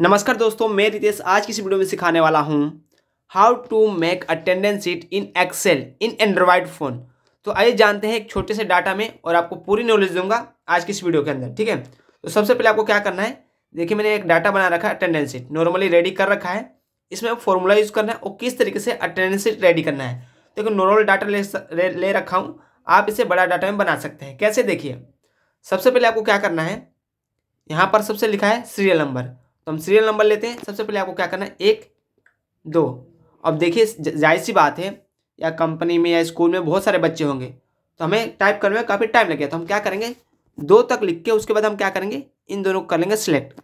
नमस्कार दोस्तों मैं रितेश आज की इस वीडियो में सिखाने वाला हूँ how to make attendance sheet in excel in android phone तो आइए जानते हैं एक छोटे से डाटा में और आपको पूरी नॉलेज दूंगा आज की इस वीडियो के अंदर ठीक है तो सबसे पहले आपको क्या करना है देखिए मैंने एक डाटा बना रखा है अटेंडेंस सीट नॉर्मली रेडी कर रखा है इसमें फॉर्मूला यूज़ करना है और किस तरीके से अटेंडेंस सीट रेडी करना है देखो नॉर्मल डाटा ले ले रखा हूँ आप इसे बड़ा डाटा में बना सकते हैं कैसे देखिए सबसे पहले आपको क्या करना है यहाँ पर सबसे लिखा है सीरियल नंबर तो हम सीरियल नंबर लेते हैं सबसे पहले आपको क्या करना है एक दो अब देखिए जाहिर सी बात है या कंपनी में या स्कूल में बहुत सारे बच्चे होंगे तो हमें टाइप करने में काफ़ी टाइम लगेगा तो हम क्या करेंगे दो तक लिख के उसके बाद हम क्या करेंगे इन दोनों को कर लेंगे सिलेक्ट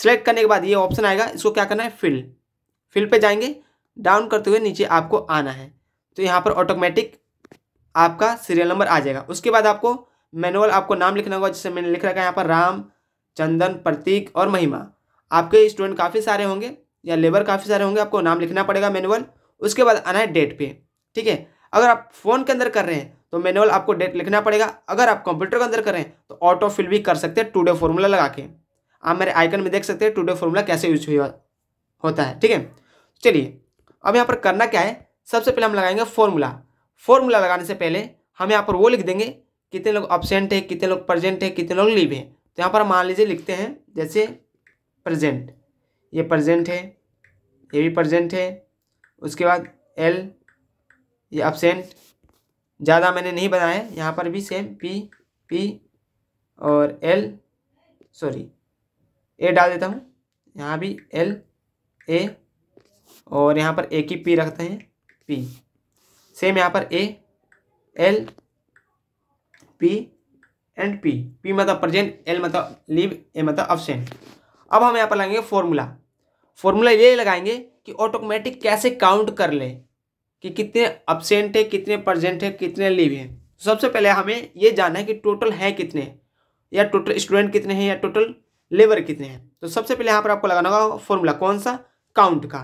सिलेक्ट करने के बाद ये ऑप्शन आएगा इसको क्या करना है फिल फिल पे जाएंगे डाउन करते हुए नीचे आपको आना है तो यहाँ पर ऑटोमेटिक आपका सीरियल नंबर आ जाएगा उसके बाद आपको मैनुअल आपको नाम लिखना होगा जिससे मैंने लिख रखा है यहाँ पर राम चंदन प्रतीक और महिमा आपके स्टूडेंट काफ़ी सारे होंगे या लेबर काफ़ी सारे होंगे आपको नाम लिखना पड़ेगा मैनुअल उसके बाद आना है डेट पे ठीक है अगर आप फ़ोन के अंदर कर रहे हैं तो मैनुअल आपको डेट लिखना पड़ेगा अगर आप कंप्यूटर के अंदर कर रहे हैं तो ऑटो फिल भी कर सकते हैं डे फॉर्मूला लगा के आप मेरे आइकन में देख सकते हैं टूडे फॉर्मूला कैसे यूज हुआ होता है ठीक है चलिए अब यहाँ पर करना क्या है सबसे पहले हम लगाएंगे फॉर्मूला फॉर्मूला लगाने से पहले हम यहाँ पर वो लिख देंगे कितने लोग एबसेंट है कितने लोग प्रजेंट है कितने लोग लीव है तो यहाँ पर मान लीजिए लिखते हैं जैसे प्रजेंट ये प्रजेंट है ये भी प्रजेंट है उसके बाद एल ये अपसेंट ज़्यादा मैंने नहीं बनाया यहाँ पर भी सेम पी पी और एल सॉरी ए डाल देता हूँ यहाँ भी एल ए और यहाँ पर ए की पी रखते हैं पी सेम यहाँ पर A L P and P P मतलब प्रेजेंट एल मतलब लीव ए मतलब अपसेंट अब हम यहाँ पर लगाएंगे फॉर्मूला फॉर्मूला ये लगाएंगे कि ऑटोमेटिक कैसे काउंट कर ले कि कितने अब्सेंट है कितने प्रजेंट है कितने लीव है तो सबसे पहले हमें ये जानना है कि टोटल है कितने या टोटल स्टूडेंट कितने हैं या टोटल लेबर कितने हैं तो सबसे पहले यहाँ पर आपको लगाना होगा फॉर्मूला कौन सा काउंट का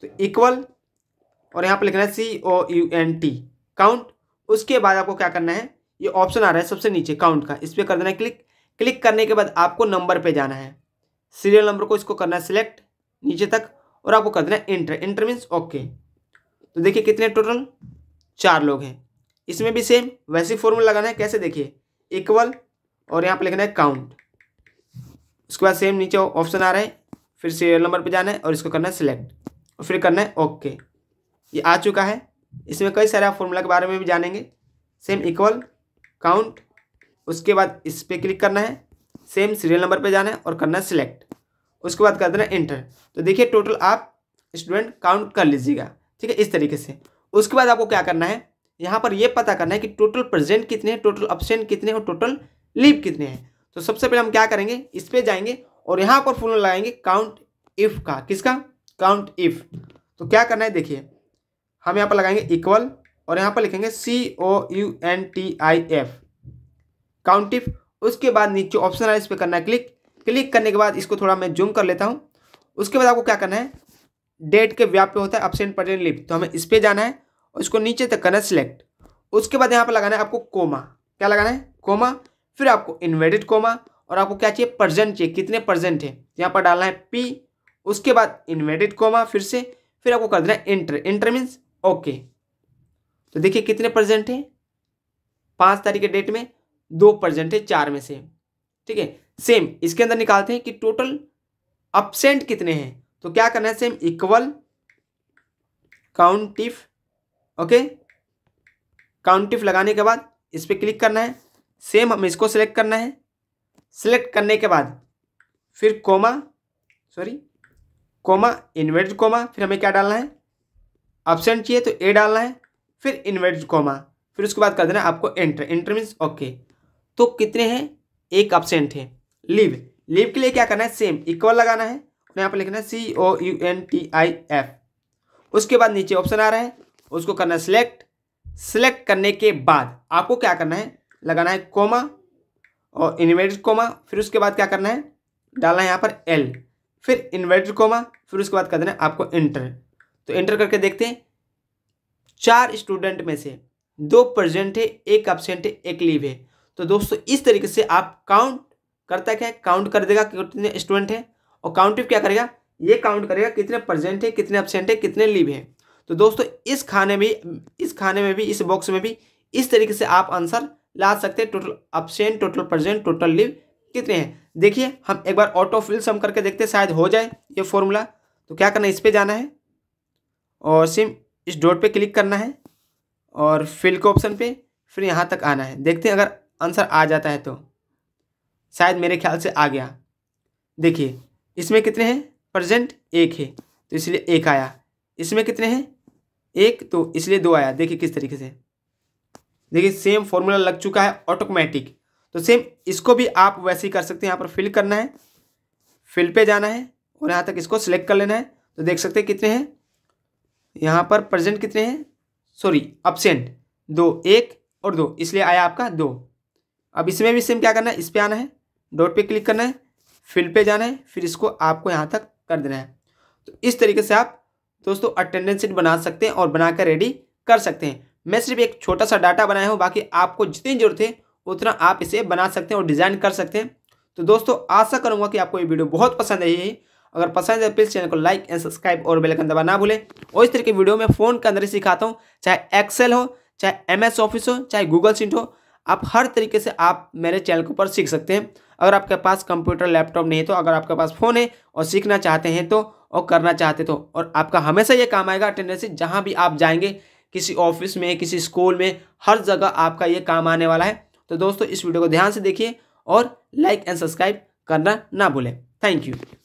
तो इक्वल और यहाँ पर लिखना है C O U N T count उसके बाद आपको क्या करना है ये ऑप्शन आ रहा है सबसे नीचे काउंट का इस पर कर देना है क्लिक क्लिक करने के बाद आपको नंबर पे जाना है सीरियल नंबर को इसको करना है सिलेक्ट नीचे तक और आपको कर देना है इंटर इंटर मीन्स ओके तो देखिए कितने टोटल चार लोग हैं इसमें भी सेम वैसे फॉर्मूला लगाना है कैसे देखिए इक्वल और यहाँ पर लिखना है काउंट उसके बाद सेम नीचे ऑप्शन आ रहा है फिर सीरियल नंबर पर जाना है और इसको करना है सिलेक्ट और फिर करना है ओके ये आ चुका है इसमें कई सारे आप फॉर्मूला के बारे में भी जानेंगे सेम इक्वल काउंट उसके बाद इस पर क्लिक करना है सेम सीरियल नंबर पे जाना है और करना है सिलेक्ट उसके बाद कर देना इंटर तो देखिए टोटल आप स्टूडेंट काउंट कर लीजिएगा ठीक है इस तरीके से उसके बाद आपको क्या करना है यहाँ पर यह पता करना है कि टोटल प्रेजेंट कितने हैं टोटल अपसेंट कितने और टोटल लीव कितने हैं तो सबसे पहले हम क्या करेंगे इस पर जाएंगे और यहाँ पर फुल लगाएंगे काउंट इफ का किसका काउंट इफ तो क्या करना है देखिए हम यहाँ पर लगाएंगे इक्वल और यहाँ पर लिखेंगे C O U N T I F count if उसके बाद नीचे ऑप्शन है इस पर करना है क्लिक क्लिक करने के बाद इसको थोड़ा मैं जूम कर लेता हूँ उसके बाद आपको क्या करना है डेट के व्याप पे होता है अपसेंट पर्टेंट लिप तो हमें इस पर जाना है और इसको नीचे तक करना है सिलेक्ट उसके बाद यहाँ पर लगाना है आपको कोमा क्या लगाना है कोमा फिर आपको इन्वेटेड कोमा और आपको क्या चाहिए परजेंट चाहिए कितने परजेंट है यहाँ पर डालना है पी उसके बाद इन्वेटेड कोमा फिर से फिर आपको कर देना है इंटर इंटर मीन्स ओके तो देखिए कितने प्रजेंट है पाँच तारीख के डेट में दो प्रजेंट है चार में से ठीक है सेम इसके अंदर निकालते हैं कि टोटल अपसेंट कितने हैं तो क्या करना है same equal count if okay count if लगाने के बाद इस पर क्लिक करना है सेम हमें इसको सिलेक्ट करना है सिलेक्ट करने के बाद फिर comma sorry comma inverted comma फिर हमें क्या डालना है अपसेंट चाहिए तो ए डालना है फिर इन्वर्ट कोमा फिर उसके बाद कर देना आपको एंटर एंटर मीन्स ओके तो कितने हैं एक अपसेंट है लिव लिव के लिए क्या करना है सेम इक्वल लगाना है और तो यहाँ पर लिखना है C O U N T I F उसके बाद नीचे ऑप्शन आ रहा है उसको करना है सिलेक्ट सिलेक्ट करने के बाद आपको क्या करना है लगाना है कोमा और इन्वर्टेड कोमा फिर उसके बाद क्या करना है डालना है यहाँ पर एल फिर इन्वर्टेड कोमा फिर उसके बाद कर देना है आपको इंटर तो इंटर करके देखते हैं चार स्टूडेंट में से दो प्रेजेंट है एक एबसेंट है एक लीव है तो दोस्तों इस तरीके से आप काउंट करता क्या है काउंट कर देगा कितने स्टूडेंट हैं और काउंटिव क्या करेगा ये काउंट करेगा कितने प्रजेंट है कितने अपसेंट है कितने लीव हैं तो दोस्तों इस खाने में इस खाने में भी इस बॉक्स में भी इस तरीके से आप आंसर ला सकते हैं total absent total present total leave कितने हैं देखिए हम एक बार ऑटो फिल सम करके देखते हैं शायद हो जाए ये फॉर्मूला तो क्या करना है इस पर जाना है और सिम इस डॉट पे क्लिक करना है और फिल के ऑप्शन पे फिर यहाँ तक आना है देखते हैं अगर आंसर आ जाता है तो शायद मेरे ख्याल से आ गया देखिए इसमें कितने हैं प्रजेंट एक है तो इसलिए एक आया इसमें कितने हैं एक तो इसलिए दो आया देखिए किस तरीके से देखिए सेम फॉर्मूला लग चुका है ऑटोमेटिक तो सेम इसको भी आप वैसे ही कर सकते हैं यहाँ पर फिल करना है फिल पे जाना है और यहाँ तक इसको सिलेक्ट कर लेना है तो देख सकते हैं कितने हैं यहाँ पर प्रेजेंट कितने हैं सॉरी अपसेंट दो एक और दो इसलिए आया आपका दो अब इसमें भी सेम क्या करना है इस पर आना है डॉट पे क्लिक करना है फिल पे जाना है फिर इसको आपको यहाँ तक कर देना है तो इस तरीके से आप दोस्तों अटेंडेंस शीट बना सकते हैं और बनाकर रेडी कर सकते हैं मैं सिर्फ एक छोटा सा डाटा बनाया हूँ बाकी आपको जितनी जरूरत है उतना आप इसे बना सकते हैं और डिज़ाइन कर सकते हैं तो दोस्तों आशा करूँगा कि आपको ये वीडियो बहुत पसंद आई है अगर पसंद है प्लीज़ चैनल को लाइक एंड सब्सक्राइब और बेलाइकन दबा ना भूलें और इस तरह की वीडियो में फ़ोन के अंदर ही सिखाता हूँ चाहे एक्सेल हो चाहे एम ऑफिस हो चाहे गूगल सीट हो आप हर तरीके से आप मेरे चैनल के ऊपर सीख सकते हैं अगर आपके पास कंप्यूटर लैपटॉप नहीं है तो अगर आपके पास फ़ोन है और सीखना चाहते हैं तो और करना चाहते तो और आपका हमेशा ये काम आएगा अटेंडेंस जहाँ भी आप जाएंगे किसी ऑफिस में किसी स्कूल में हर जगह आपका ये काम आने वाला है तो दोस्तों इस वीडियो को ध्यान से देखिए और लाइक एंड सब्सक्राइब करना ना भूलें थैंक यू